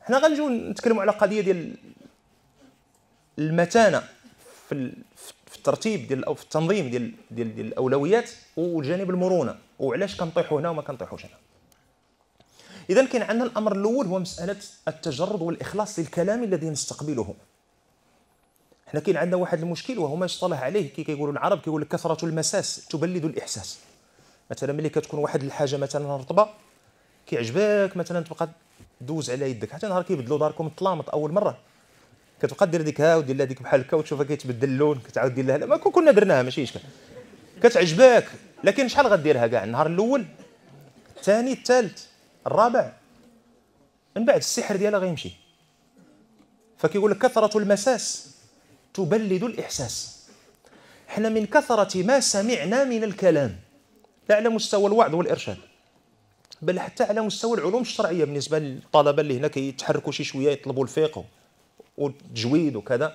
حنا غنجيو نتكلموا على قضيه ديال المتانه في في الترتيب ديال او في التنظيم ديال ديال, ديال الاولويات وجانب المرونه وعلاش كنطيحوا هنا وما كنطيحوش هنا اذا كاين عندنا الامر الاول هو مساله التجرد والاخلاص للكلام الذي نستقبله حنا كاين عندنا واحد المشكل وهو ما يصطلح عليه كي كيقولوا العرب كيقول لك كثره المساس تبلد الاحساس مثلا ملي كتكون واحد الحاجه مثلا رطبه كيعجبك مثلا تبقى دوز على يدك حتى نهار كيبدلوا داركم الطلامط اول مره كتبقى دير ديك ها ودير لها ديك بحال هكا وتشوفها كيتبدل اللون كتعاود دير لها ما كنا درناها ماشي اشكال كتعجبك لكن شحال غديرها كاع النهار الاول الثاني الثالث الرابع من بعد السحر ديالها غيمشي فكيقول لك كثرة المساس تبلد الإحساس احنا من كثرة ما سمعنا من الكلام لا على مستوى الوعظ والإرشاد بل حتى على مستوى العلوم الشرعيه بالنسبه للطلبه اللي هنا كيتحركوا شي شويه يطلبوا الفقه والتجويد وكذا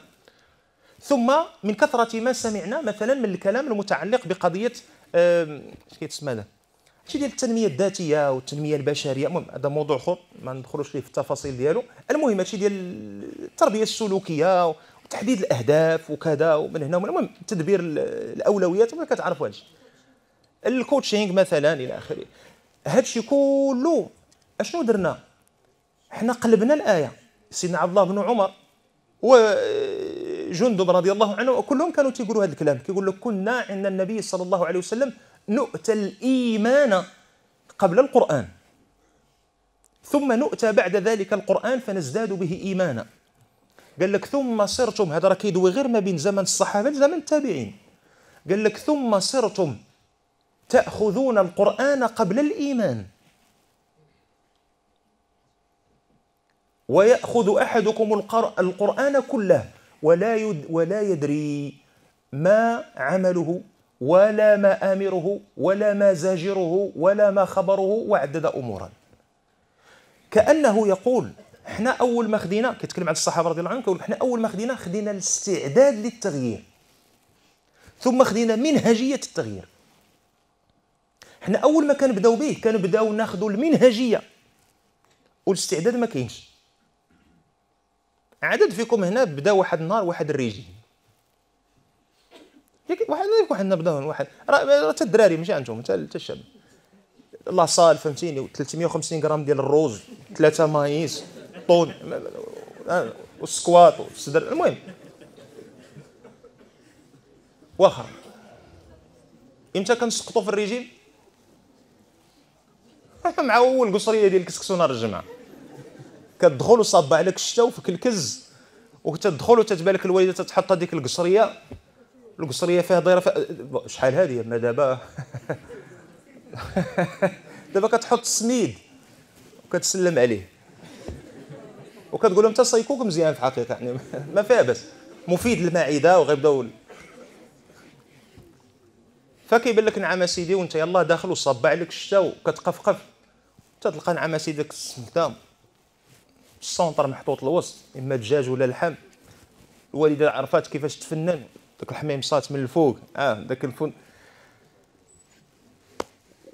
ثم من كثره ما سمعنا مثلا من الكلام المتعلق بقضيه اش كيتسمى هذا شي ديال التنميه الذاتيه والتنميه البشريه المهم هذا موضوع اخر ما ندخلوش فيه في التفاصيل ديالو المهم هادشي ديال التربيه السلوكيه وتحديد الاهداف وكذا ومن هنا ومن المهم تدبير الاولويات كتعرفوا هادشي الكوتشينغ مثلا الى اخره هادشي كله اشنو درنا حنا قلبنا الايه سيدنا عبد الله بن عمر وجندب آه، رضي الله عنه كلهم كانوا تيقولوا هذا الكلام كيقول لك كنا عند النبي صلى الله عليه وسلم نؤتى الايمان قبل القران ثم نؤتى بعد ذلك القرآن فنزداد به إيمانا قال لك ثم صرتم هذا راه كيدوي غير ما بين زمن الصحابة لزمن التابعين قال لك ثم صرتم تأخذون القرآن قبل الإيمان ويأخذ أحدكم القرآن كله ولا يد ولا يدري ما عمله ولا ما آمره ولا ما زاجره ولا ما خبره وعدد أمورا كأنه يقول احنا أول ما خدينا كيتكلم عن الصحابة رضي الله عنهم كيقول احنا أول ما خدينا خدينا الاستعداد للتغيير ثم خدينا منهجية التغيير حنا اول ما كنبداو به كنبداو ناخذوا المنهجيه والاستعداد ما كاينش عدد فيكم هنا بدا واحد النهار واحد الريجي ياك واحد واحد نبدا واحد راه حتى الدراري ماشي انتم حتى الشباب لا صال فهمتيني 350 غرام ديال الروز ثلاثه مايس طون والسكوات والصدر المهم واخا امتى كنسقطوا في الريجيم مع اول قصريه ديال الكسكسو نهار الجمعه كتدخل وصاب عليك الشتاء وفيك الكز وكتدخل وتتبان لك الوالده تتحط هذيك القصريه القصريه فيها دايره فيها أه، شحال هذه ما دابا دابا كتحط السميد وكتسلم عليه وكتقول لهم انت مزيان في الحقيقه يعني ما فيها باس مفيد للمعده وغيبداو فكيبان لك نعم اسيدي وانت يلاه داخل وصبع عليك الشتاء وكتقفقف تتلقى نعم نعماسي داك السمكه السونتر محطوط الوسط اما دجاج ولا لحم الوالده عرفات كيفاش تفنن داك الحميم صات من الفوق اه داك الفن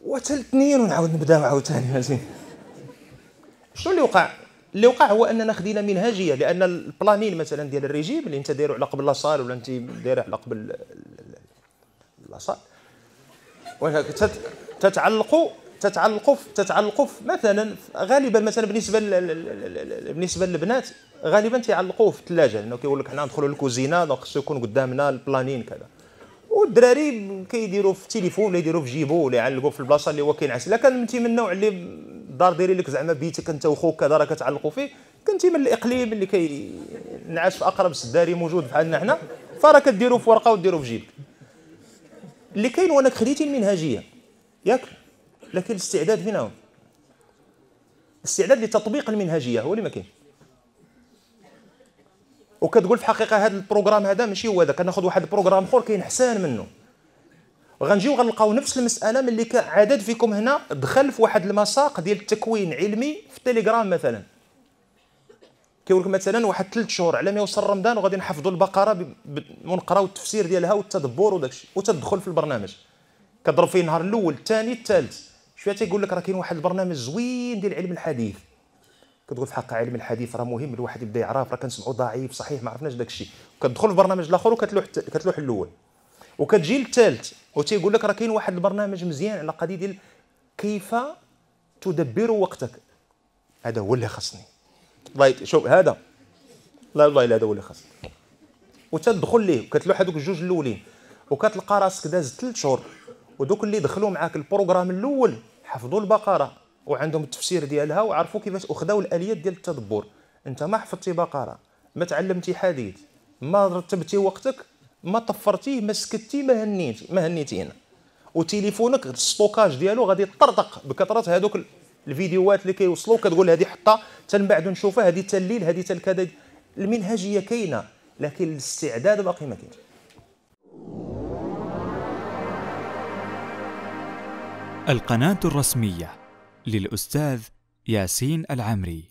وحتى الاثنين ونعاود نبداو عاوتاني ماشي شنو اللي وقع اللي وقع هو اننا خدينا منهجيه لان البلانين مثلا ديال الريجيم اللي انت دايره على قبل لاصال ولا انت دايره على قبل لاصال تتعلقوا تتعلقوا تتعلقوا مثلا غالبا مثلا بالنسبه بالنسبه للبنات غالبا تيعلقوه في الثلاجه لانه كيقول لك حنا ندخلوا للكوزينه دونك خصو يكون قدامنا البلانين كذا والدراري كيديروا في التليفون ولا يديروا في جيبو ولا يعلقوا في البلاصه اللي هو كينعس الا كان انت من النوع اللي الدار ديري لك زعما بيتك انت وخوك كذا راه كتعلقوا فيه كنتي من الاقليم اللي كينعس في اقرب سداري موجود بحالنا حنا فراه كديروا في ورقه وديروا في جيبك اللي كاين هو انك خديتي المنهجيه ياك لكن الاستعداد فين هو؟ استعداد لتطبيق المنهجيه هو اللي ما كاينش وكتقول في الحقيقه هذا البروغرام هذا ماشي هو هذا كناخذ واحد البروغرام اخر كاين احسن منه وغنجيو غنلقاو نفس المساله ملي كان عدد فيكم هنا دخل في واحد المساق ديال التكوين علمي في التليجرام مثلا كيقول لك مثلا واحد ثلاث شهور على ما يوصل رمضان وغادي نحفظوا البقره ونقراو التفسير ديالها والتدبر وداك الشيء وتدخل في البرنامج كضرب فيه النهار الاول الثاني الثالث شويه تيقول لك راه كاين واحد البرنامج زوين ديال علم الحديث كتقول في حق علم الحديث راه مهم الواحد يبدا يعرف راه كنسمعوا ضعيف صحيح ما عرفناش داك الشيء كتدخل في برنامج الاخر وكتلوح كتلوح الاول وكتجي للثالث وتيقول لك راه كاين واحد البرنامج مزيان على قضيه ديال كيف تدبر وقتك هذا هو اللي خاصني الله طيب، شوف هذا لا والله هذا هو اللي خاصني وتدخل ليه وكتلوح هذوك الجوج الاولين وكتلقى راسك داز ثلاث شهور ودوك اللي دخلوا معاك البروغرام الاول حفظوا البقره وعندهم التفسير ديالها وعرفوا كيفاش اخذوا الاليات ديال التدبر انت ما حفظتي بقره ما تعلمتي حديد ما رتبتي وقتك ما طفرتيه ما سكتتي ما هنيتي ما هنيتي هنا وتليفونك الستوكاج ديالو غادي يطرطق بكثره هذوك الفيديوهات اللي كيوصلوا كتقول هذه حطها تن بعد نشوفها هذه الليل هذه تل الكذا المنهجيه كاينه لكن الاستعداد باقي ما كاينش القناة الرسمية للأستاذ ياسين العمري